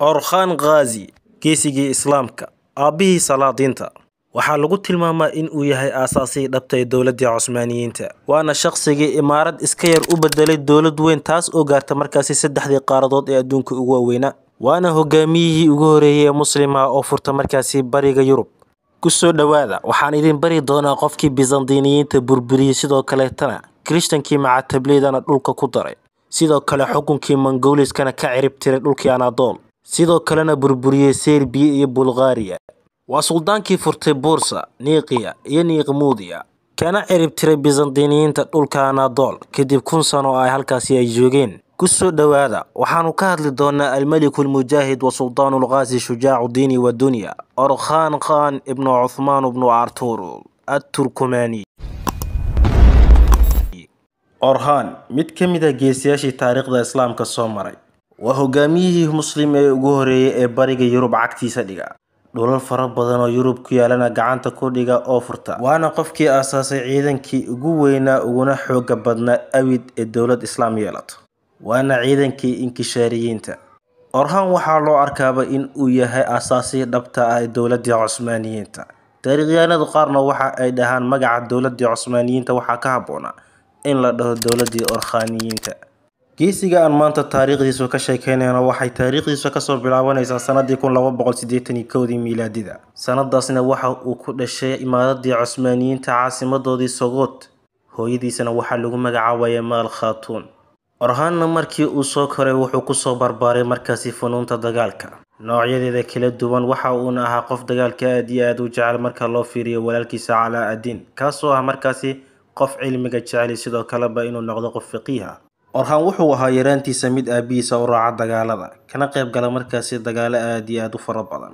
orkhan khaazi geesigii islaamka aabbihii salaadiinta waxaa lagu tilmaamaa in uu yahay aasaasihii dhabta ee dowladdii cusmaaniyiinta waana shaqhsigii imaarad iska yar u bedelay dowlad weyn taas oo gaarta markaasi saddexdii qaaradood ee adduunka ugu waaweyna waana hogaamiyihii ugu horeeyey ee muslimaha oo furta markaasi bariga yurub ku soo dhowaada waxaan idin bari doonaa qofkii bisandiniyiinta burburiyey sidoo kaleetana kirishtankii macatabliidana dhulka ku daray sidoo kale xukunkii mongoliiskana ka cirib tiray dhulkii anadool sidoo kalena burburiyey Serbiya iyo Bulgaariya waa suldaankii furtay Bursa niiqiya iyo Niqmudiya kana ciribtiray tiray dhulka Anadol kadib kun sano oo ay halkaasi ay joogeen kusoo dhawaada waxaanu ka hadli doonaa almaliku almujaahid wa suldaanu lghaasi shujaacu diini wa orkhan khan ibnu cuhmaan ibnu artur atturkumani orhan mid ka mid ah geesiyaashii taariikhda islaamka soo maray waa hogaamiyihii muslim ee ugu horreeyay ee bariga yurub cagtiisa dhiga dhulal fara badan oo yurub ku yaalana gacanta ku dhiga oo furta waana qofkii aasaasay ciidankii ugu weynaa uguna xooga badnaa awid ee dowlad islaam yeelato waana ciidankii inkishaariyiinta orhan waxaa loo arkaaba in uu yahay aasaasigii dhabta ah ee dowladii cusmaaniyiinta taariikhyahanadu qaarna waxa ay dhahaan magaca dowladii cusmaaniyiinta waxaa ka habboona in la dhaho dowladii orkhaniyiinta Geesiga aan maanta taariikhdiisa ka sheekeyneyno waxay taariikhdiisa kasoo bilaabanaysaa sannadii kun laba boqol siddeetan iyo kowdii miilaadida sanadaasna waxa uu ku dhashay imaaradii Cusmaaniyiinta caasimadoodii Sogod hooyadiisana waxaa lagu magacaabay Maal khaatuun orhaanna markii uu soo koray wuxuu ku soo barbaaray markaasi funuunta dagaalka noocyadeeda kala duwan waxa uuna ahaa qof dagaalka aad iyo aada u jecel marka loo fiiriyo walaalkiisa Calaa ad kaasoo ah markaasi qof cilmiga jecel sidoo kaleba inuu noqdo qof faqiih Orhan wuxuu ahaa yaraantiisa mid aabihiisa u raaca dagaalada, kana qayb gala markaasi dagaalo aad iyo aad u fara badan,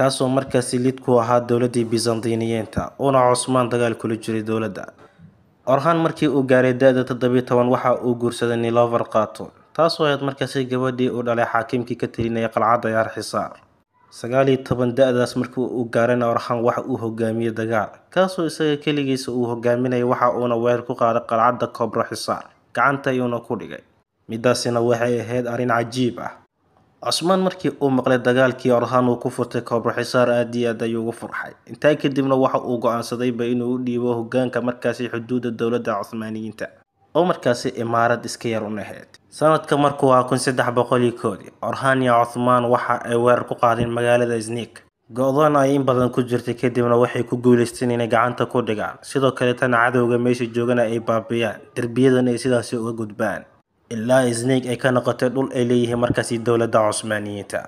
kaasoo markaasi lidku ahaa dowladdii Byzantiniyiinta uuna Cusmaan dagaal kula jiray dowladda. Orhan markii uu gaaray da-da toddobiiyo toban waxa uu guursaday Niloofar Qaato, taasoo ahayd markaasi gabadhii uu dhalay xaakimkii ka talinayay qalcadda Yaarxisaar. xisaar sagaaliyo toban da-daas markii uu gaarayna Orhan waxa uu hogaamiyey dagaal, kaasoo isaga keligiisa uu hogaaminayay waxa uuna weerar ku qaaday qalcadda Kobro Xisaar gacantayuuna ku dhigay midaasina waxay ahayd arrin cajiib ah cosmaan markii uu maqlay dagaalkii orhan uu ku furtay koobroxisaar aad iyo aad ayuu ugu furxay intaa kadibna waxa uu go-aansadayba inuu u dhiibo hoggaanka markaasi xuduudda dowladda cosmaaniyiinta oo markaasi imaarad iska yar un ahayd sanadka markuu ah kun saddex boqol iyo koodii orhan iyo cuhmaan waxa ay weerar ku qaadeen magaalada sniik go-doon ay ah in badan ku jirtay kadibna waxay ku guulaysteen inay gacanta ku dhigaan sidoo kale tana cadowga meesha joogana ay baabiiyaan derbiyadan ay sidaasi uga gudbaan ilaa snake ay ka noqotay dhul ay leeyihiin markaasi dowladda cusmaaniyiinta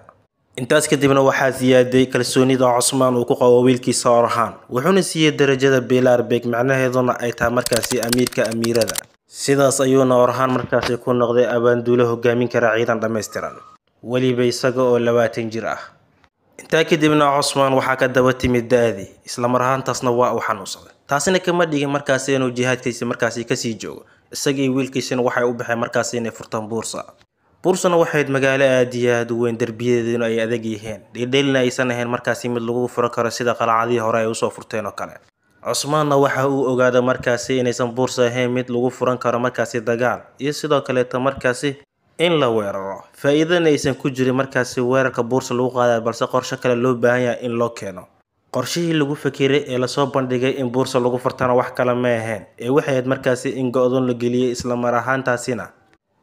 intaas kadibna waxaa siyaaday kalsoonida cusmaan uu ku qabo wiilkiisa orhan wuxuuna siiyey darajada bilaar beeg macnaheeduna ay tahay markaasi amiirka amiirada sidaas ayuuna orhan markaasi ku noqday abaanduulo hogaamin kara ciidan dhammaystiran weliba isaga oo labaatan jir ah intaa kadibna cosman waxaa ka daba timid daadii isla mar ahaantaasna waa uu xanuunsaday taasina kama dhigin markaasi inuu jihaadkiisi markaasi kasii joogo isagii wiilkiisina waxay u baxeen markaasi inay furtaan buursa buursana waxayd magaalo iyo aad u weyn derbiyadeeduna ay adag yihiin dhildheelina aysan ahayn markaasi mid lagu furo karo sida qalacadihii hore ay usoo furteen oo kale cusmaanna waxa uu ogaada markaasi inaysan buursa ahayn mid lagu furan karo markaasi dagaal iyo sidoo kaleeta markaasi in la weeraro aysan ku jirin markaasi weerarka buursa lagu qaadayo balse qorsho kale loo baahan yahay in loo keeno qorshihii lagu fakiray ee lasoo bandhigay in buursa lagu fartana wax kale ma aheen ee waxay ahayd markaasi in go-doon la geliyey islamar ahaantaasina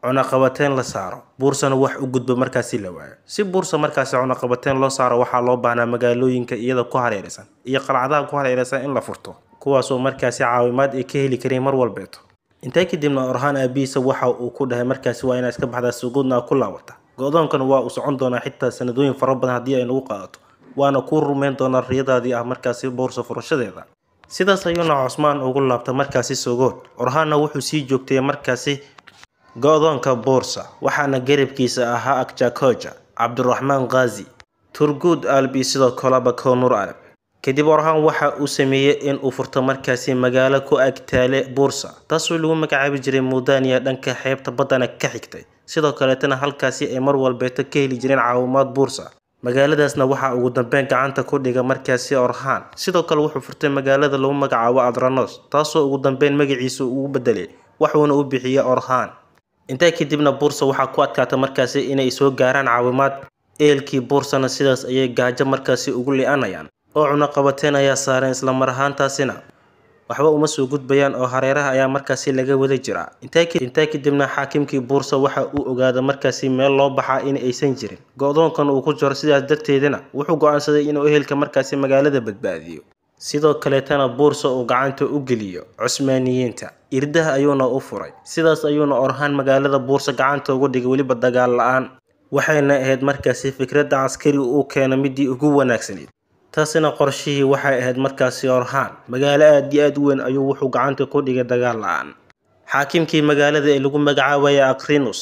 cunaqabateen la saaro buursana wax u gudbo markaasi la waayo si buursa markaasi cunaqabateen loo saaro waxaa loo baahnaa magaalooyinka iyada ku hareeraysan iyo qalcadaha ku hareeraysan in la furto kuwaasoo markaasi caawimaad ay ka heli kareen mar walbeeto intaa kadibna orhaan aabihiisa waxa uu ku dhahay markaasi waa inaa iska baxdaa suuquudna ku laabata go doonkan waa uu socon doonaa xitaa sanadooyin fara badan haddii ay nagu qaadato waana kuu rumayn doonaa riyadaadii ah markaasi boorso furashadeeda sidaas ayuuna cosmaan ugu laabta markaasi sogood orhaanna wuxuu sii joogtay markaasi go-doonka boorsa waxaana garabkiisa ahaa akjakoja cabdiraxmaan khaazi turguud albi sidoo kaleba koonur arab kadib Orhan waxa uu sameeyey in uu furto markaasi magaalo ku ag taale Bursa taas lagu magacaabi jiray muudaaniya dhanka xeebta baddana ka xigtay sidoo kaleetana halkaasi ay mar walbeeto ka heli jireen caawimaad buursa magaaladaasna waxaa ugu dambeyn gacanta ku dhiga markaasi Orhan sidoo kale wuxuu furtay magaalada lagu magacaabo Adranos taasoo ugu dambeyn magiciisa ugu bedelay waxuuna u bixiyey Orhan intaa kadibna buursa waxaa ku adkaatay markaasi inay soo gaaraan caawimaad eelkii buursana sidaas ayay gaajo markaasi ugu li'anayaan oo cuno qabateen ayaa saareen islamar ahaantaasina waxba uma soo gudbayaan oo hareeraha ayaa markaasi laga wada jiraa intaa kadibna xaakimkii buursa waxa uu ogaada markaasi meel loo baxaa in aysan jirin go-doonkan uu ku jiro sidaas darteedina wuxuu go-aansaday inuu ehelka markaasi magaalada badbaadiyo sidoo kaleetana buursa uu gacanta u geliyo cusmaaniyiinta irdaha ayuuna u furay sidaas ayuuna orhaan magaalada buursa gacanta ugu dhigay weliba dagaal la-aan waxayna ahayd markaasi fikradda caskari uu keeno midii ugu wanaagsanayd taasina qorshihii waxay ahayd markaasi orhaan magaalo aad iyo aad u weyn ayuu wuxuu gacanta ku dhigay dagaal la-aan xaakimkii magaalada ee lagu magacaabaya akrinus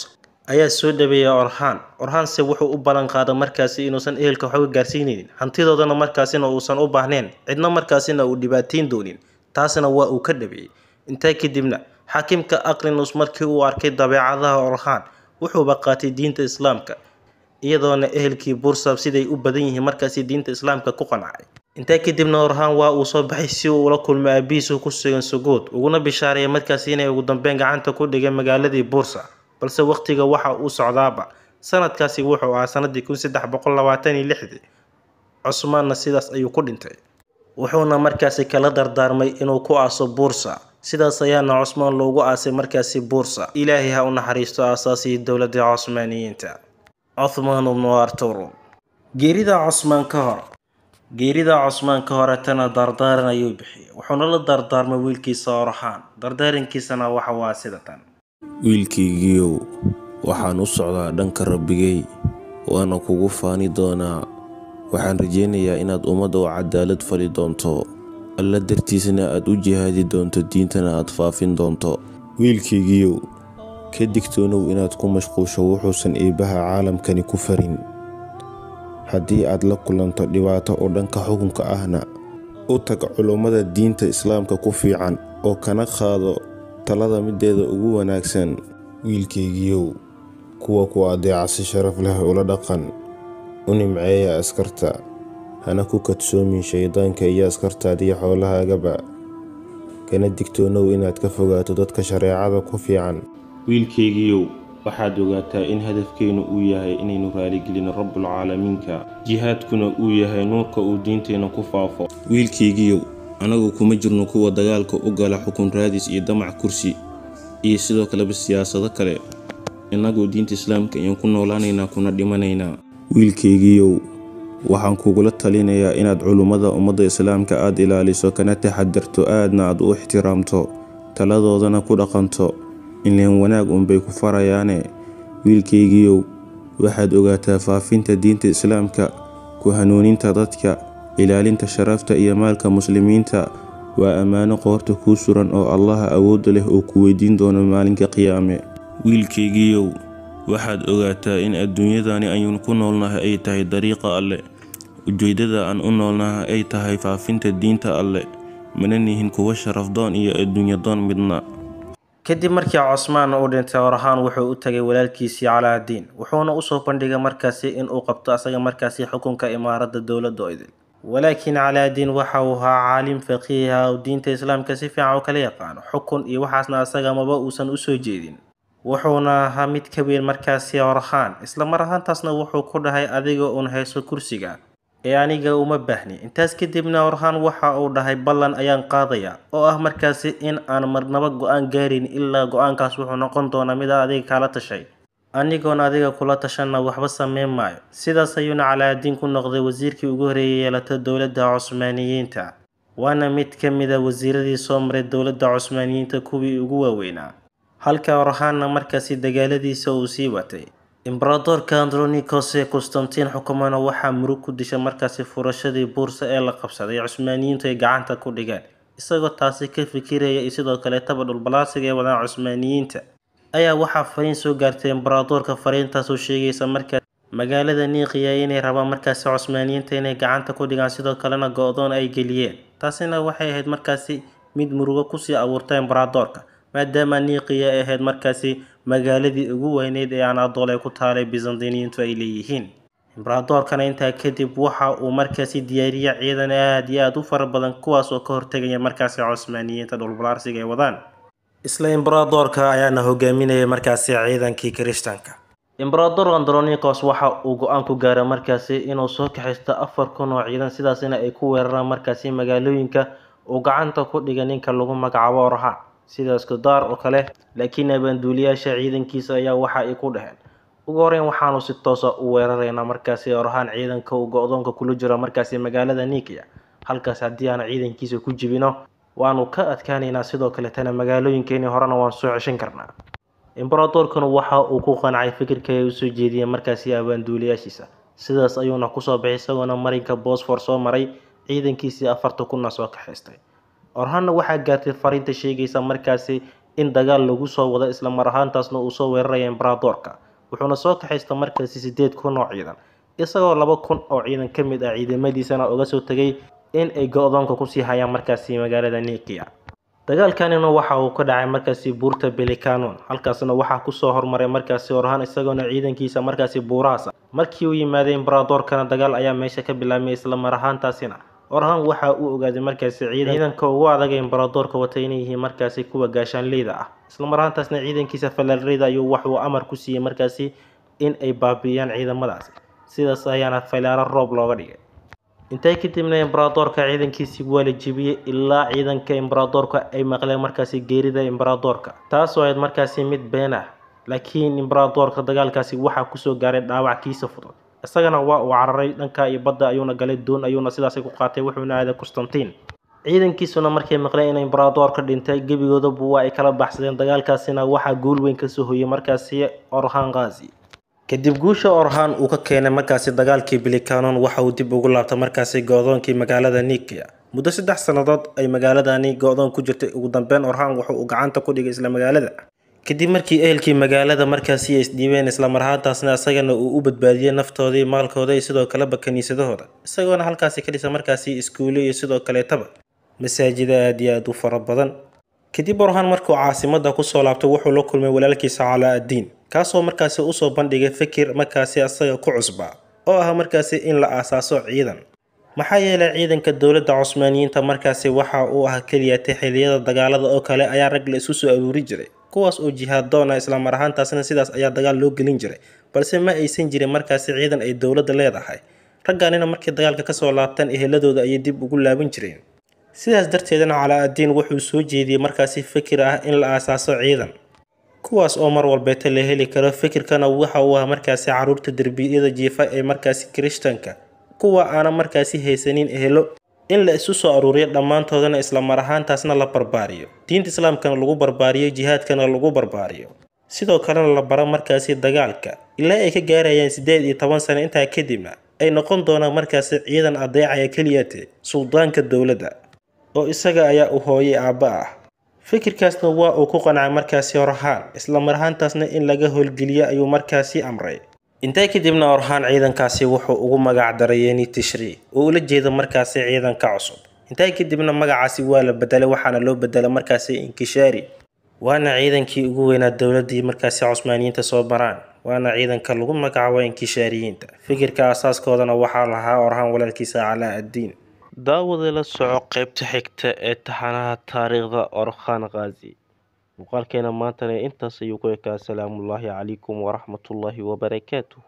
ayaa soo dhaweeyay orhaan orhaanse wuxuu u ballan qaaday markaasi inuusan ehelka waxba gaarsiinaynin hantidoodana markaasina uusan u baahnayn cidna markaasina uu dhibaateyn doonin taasna waa uu ka dhabeeyey intaa kadibna xaakimka akrinus markii uu arkay dabeecadaha orhaan wuxuuba qaatay diinta islaamka iyadoona ehelkii buursab siday u badan yihiin markaasi diinta islaamka ku qancay intaa kadibna orhaan waa uu soo baxay si uu ula kulmo aabihiisu ku sugan suguud uguna bishaarayay markaasi inay ugu dambeen gacanta ku dhigay magaaladii buursa balse wakhtiga waxa uu socdaaba sanadkaasi wuxuu ahaa sanadii kun saddex boqol labaatan iyo lixdii cusmaanna sidaas ayuu ku dhintay wuxuuna markaasi kala dardaarmay inuu ku aaso buursa sidaas ayaana cusmaan loogu aasay markaasi buursa ilaahay ha u naxariisto aasaasii dowladda cosmaaniyiinta cosmaan ibnu arturo geerida cosmaan ka hor geerida cosmaan ka horetana dardaaran ayuu bixiyay wuxuuna la dardaarmay wiilkiisa orxaan dardaarankiisana waxa waa sida tan wiilkaygiiow waxaan u socdaa dhanka rabbigay waana kugu faani doonaa waxaan rajaynayaa inaad ummadda u cadaalad fali doonto alla dartiisana aad u jihaadi doonto diintana aad faafin doonto wiilkaygiiow ka digtoonow inaad ku mashquusho wuxuusan eebbaha caalamkani ku farin haddii aad la kulanto dhibaato oo dhanka xukunka ahna u tag culummada diinta islaamka ku fiican oo kana qaado talada mideeda ugu wanaagsan wiilkaygiiyow kuwa ku adeeca si sharaf leh ula dhaqan u nimceeya askarta hana ku kadsoomin shaydaanka iyo askartaadiyo xoolahaagaba kana digtoonow inaad ka fogaato dadka shareecada ku fiican wiilkaygiiow waxaad ogaataa in hadafkeennu uu yahay inaynu raaligelino rabbulcaalamiinka jihaadkuna uu yahay nuurka uu diinteenna ku faafo wiilkaygiiow anagu kuma jirno kuwa dagaalka u gala xukun raadis iyo damac kursi iyo sidoo kaleba siyaasado kale innagu diinta islaamka ayaan ku noolaanaynaa kuna dhimanaynaa wiilkaygiiow waxaan kugula talinayaa inaad culummada ummadda islaamka aad ilaaliso kana taxadarto aadna aad u ixtiraamto taladoodana ku dhaqanto Ileen wanaag unbay ku farayaane, wiilkaygiiow, waxaad ogaataa faafinta diinta Islaamka, ku hanuuninta dadka, ilaalinta sharafta iyo maalka muslimiinta waa ammaano qoorta kuu suran oo Allaha awoodda leh uu ku weydiin doono maalinka qiyaame. Wiilkaygiiow, waxaad ogaataa in adduunyadani aynu ku noolnahay ay tahay dariiqa Alle, ujeeddada aan u noolnaha ay tahay faafinta diinta Alle, mana nihin kuwo sharaf iyo adduunyo doon midna kadib markii cosmaan uu dhintay orahaan wuxuu u tagay walaalkiisii calaadiin wuxuuna usoo bandhigay markaasi inuu qabto asaga markaasi xukunka imaaradda dowladda idil walaakiin calaadiin waxa uu ahaa caalim faqiiha ah oo diinta islaamka si fiican u kala yaqaano xukun iyo waxaasna asaga maba uusan u soo jeedin wuxuuna ahaa mid ka weyn markaasi orhaan isla mar ahaantaasna wuxuu ku dhahay adiga uun hayso kursiga ee aniga uma baahni intaas kadibna orhan waxa uu dhahay ballan ayaan qaadayaa oo ah markaasi in aan marnaba go-aan gaarin ilaa go-aankaas wuxuu noqon doonaa mid adiga kala tashay anigoon adiga kula tashanna waxba sameyn maayo sidaas ayuuna calaaddiin ku noqday wasiirkii ugu horeeyay yeelata dowladda cusmaaniyiinta waana mid ka mid a ah wasiiradii soo maray dowladda cusmaaniyiinta kuwii ugu waaweynaa halka orhanna markaasi dagaaladiisa uu sii watay Imbaraatorka Andronikos ee Constantine xukumana waxaa murug ku dishay markaasi furashadii buursa ee la qabsaday Cusmaaniyiintu ay gacanta ku dhigeen isagoo taasi ka fikiraya iyo sidoo kale taba dhulbalaarsiga ee wadaan Cusmaaniyiinta ayaa waxaa fariin soo gaartay Imbaraatorka fariintaasoo sheegaysa markaa magaalada Niqiya inay rabaan markaasi Cusmaaniyiinta inay gacanta ku dhigaan sidoo kalena go-doon ay geliyeen taasina waxay ahayd markaasi mid murugo kusii abuurta Imbaraatorka maadaama Niqiya ay ahayd markaasi magaaladii ugu weyneyd ee anadol ee ku taalay byzantiniyiintu ay leeyihiin imberadoorkana intaa kadib waxa uu markaasi diyaariya ciidan aada iyo aada u fara badan kuwaas oo ka hortegaya markaasi cosmaaniyiinta dhulbalaarsiga ay wadaan isla imbaradoorka ayaana hogaaminayay markaasi ciidankii kirishtanka emberador andronikos waxa uu go-aan ku gaaray markaasi inuu soo kaxaysto afar kun oo ciidan sidaasina ay ku weeraraan markaasi magaalooyinka uu gacanta ku dhiga ninka lagu magacaabo orha sidaas kudaar oo kale laakiin abaanduuliyaasha ciidankiisa ayaa waxa ay ku dhaheen ugu horeyn waxaanu si toosa ah u weeraraynaa markaasi orahaan ciidanka uu go-doonka kula jiro markaasi magaalada nikiya halkaas haddii aan ciidankiisa ku jibino waanu ka adkaanaynaa sidoo kaletana magaalooyinkeenii horena waan soo ceshan karnaa embaradorkuna waxa uu ku qancay fikirkay usoo jeediyay markaasi abaanduuliyaashiisa sidaas ayuuna kusoo baxay isagoona marinka bosfor soo maray ciidankiisii afarta kunna soo kaxaystay orhanna waxaa gaartay fariinta sheegaysa markaasi in dagaal lagu soo wado islamar ahaantaasna uu soo weeraraya imbaraadoorka wuxuuna soo kaxaystay markaasi sideed kun oo ciidan isagoo laba kun oo ciidan ka mid ah ciidamadiisana uga soo tegay in ay go-doonka kusii hayaan markaasi magaalada nikia dagaalkanina waxa uu ka dhacay markaasi buurta belikanon halkaasna waxaa kusoo hormaray markaasi orhan isagoona ciidankiisa markaasi buurahaas markii uu yimaaday imbaraadoorkana dagaal ayaa meesha ka bilaabmay islamar ahaantaasina Orhan waxa uu ogaaday markaasi ciidanka ugu adag ee embaradorka wata inay yihiin markaasi kuwa gaashaanleyda ah islamar ahaantaasna ciidankiisa fallaadhayda ayuu wax uu amar ku siiyey markaasi in ay baabi'iyaan ciidamadaasi sidaas ayaana fallaadho roob looga dhigay intaa kadibna imbaradoorka ciidankiisi waa la jebiyey ilaa ciidanka embaradorka ay maqleen markaasi geerida embaradorka taasoo ahayd markaasi mid been ah laakiin embaradorka dagaalkaasi waxaa kusoo gaaray dhaawac kiisa fudud isagana waa uu cararay dhanka iyo badda ayuuna galay doon ayuuna sidaasi ku qaatay wuxuuna aaday constantiin ciidankiisuna markay maqleen in imbaradoorka dhintay gebigoodaba waa ay kala baxsadeen dagaalkaasina waxaa guul weyn kasoo hoyay markaasi orhan khazi kadib guusha orhan uu ka keenay markaasi dagaalkii bilikanon waxa uu dib ugu laabtay markaasi go-doonkii magaalada nikia muddo saddex sannadood ay magaaladani go-doon ku jirtay ugu dambeyn orhan wuxuu uu gacanta ku dhigay isla magaalada kadib markii ehelkii magaalada markaasi ay isdhiibeen islamar ahaantaasna isagana uu u badbaadiyey naftoodii maalkooda iyo sidoo kaleba kaniisadahooda isagoona halkaasi ka dhisa markaasi iskuulo iyo sidoo kaleetaba masaajida aad iyo aad u fara badan kadib orhaan markuu caasimada kusoo laabtay wuxuu la kulmay walaalkiisa calaa addiin kaasoo markaasi usoo bandhigay fikir markaasi isaga ku cusbaa oo ah markaasi in la aasaaso ciidan maxaa yeelay ciidanka dowladda cusmaaniyiinta markaasi waxa uu ah keliya tixiliyada dagaalada oo kale ayaa rag la isu soo aruuri jiray kuwaas oo jihaad jihaadoona ah islamar ahaantaasna sidaas ayaa dagaal loo gelin jiray balse ma aysan jirin markaasi ciidan ay dowladda leedahay raggaanina markii dagaalka kasoo laabtaan eheladooda ayay dib ugu laabin jireen sidaas darteedna calaa-addiin wuxuu soo jeediyey markaasi fikir ah in la aasaaso ciidan kuwaas oo mar walbeeta la heli karo fikirkana waxa uu ahaa markaasi caruurta derbiyada jiifa ee markaasi kirishtanka kuwa aana markaasi haysanin ehelo in la isu soo aruuriyo dhammaantoodana isla mar ahaantaasna la barbaariyo diinta islaamkana lagu barbaariyo jihaadkana lagu barbaariyo sidoo kalena la baro markaasi dagaalka ilaa ay ka gaarayaan siddeed iyo toban sano intaa kadibna ay noqon doonaan markaasi ciidan addeecaya keliyate suldaanka dowladda oo isaga ayaa u hooyay aabba ah fikirkaasna waa uu ku qancay markaasi hor ahaan isla mar ahaantaasna in laga howlgeliyo ayuu markaasi amray intaa kadibna orhaan ciidankaasi wuxuu ugu magac daray yeni tishri oo ula jeeda markaasi ciidanka cusub intaa kadibna magacaasi waa la bedelay waxaana loo bedelay markaasi inkishaari waana ciidankii ugu weynaa dowladii markaasi cusmaaniyiinta soo baraan waana ciidanka lagu magacaabo inkishaariyiinta fikirka aasaaskoodana waxaa lahaa orhaan walaalkiisa calaa addiin daawada la soco qeybta xigta ee taxanaha taariikhda orkhan kaazi Muuqaalkeena maantana intaas ayuu ku ekaa. Asalaamu calaykum waraxmatullaahi wabarakaatuh.